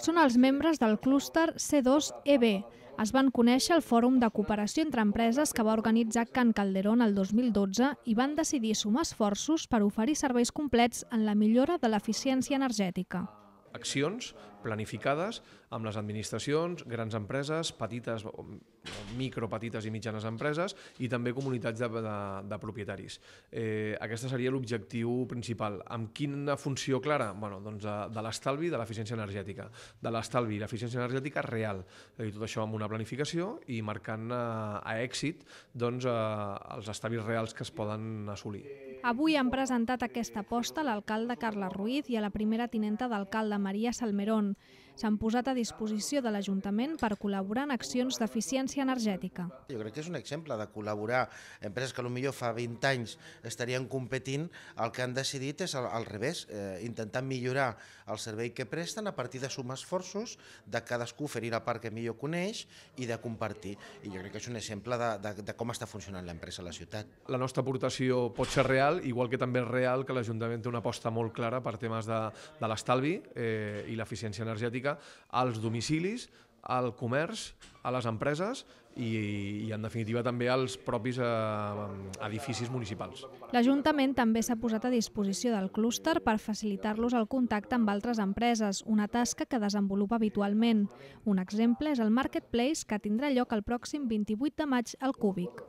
Són els membres del clúster C2EB. Es van conèixer el Fòrum de Cooperació entre Empreses que va organitzar Can Calderón el 2012 i van decidir sumar esforços per oferir serveis complets en la millora de l'eficiència energètica accions planificades amb les administracions, grans empreses, petites, micro, petites i mitjanes empreses i també comunitats de, de, de propietaris. Eh, aquest seria l'objectiu principal. Amb quina funció clara? Bueno, doncs de, de l'estalvi i de l'eficiència energètica. De l'estalvi i l'eficiència energètica real. És dir, tot això amb una planificació i marcant a, eh, a èxit doncs, a, eh, els estalvis reals que es poden assolir. Avui han presentat aquesta aposta l'alcalde Carles Ruiz i a la primera tinenta d'alcalde Maria Salmerón s'han posat a disposició de l'Ajuntament per col·laborar en accions d'eficiència energètica. Jo crec que és un exemple de col·laborar empreses que millor fa 20 anys estarien competint, el que han decidit és al, al revés, eh, intentar millorar el servei que presten a partir de sumar esforços de cadascú oferir la part que millor coneix i de compartir. I jo crec que és un exemple de, de, de com està funcionant l'empresa a la ciutat. La nostra aportació pot ser real, igual que també és real que l'Ajuntament té una aposta molt clara per temes de, de l'estalvi eh, i l'eficiència energètica aplica als domicilis, al comerç, a les empreses i, i en definitiva també als propis eh, edificis municipals. L'Ajuntament també s'ha posat a disposició del clúster per facilitar-los el contacte amb altres empreses, una tasca que desenvolupa habitualment. Un exemple és el Marketplace que tindrà lloc el pròxim 28 de maig al Cúbic.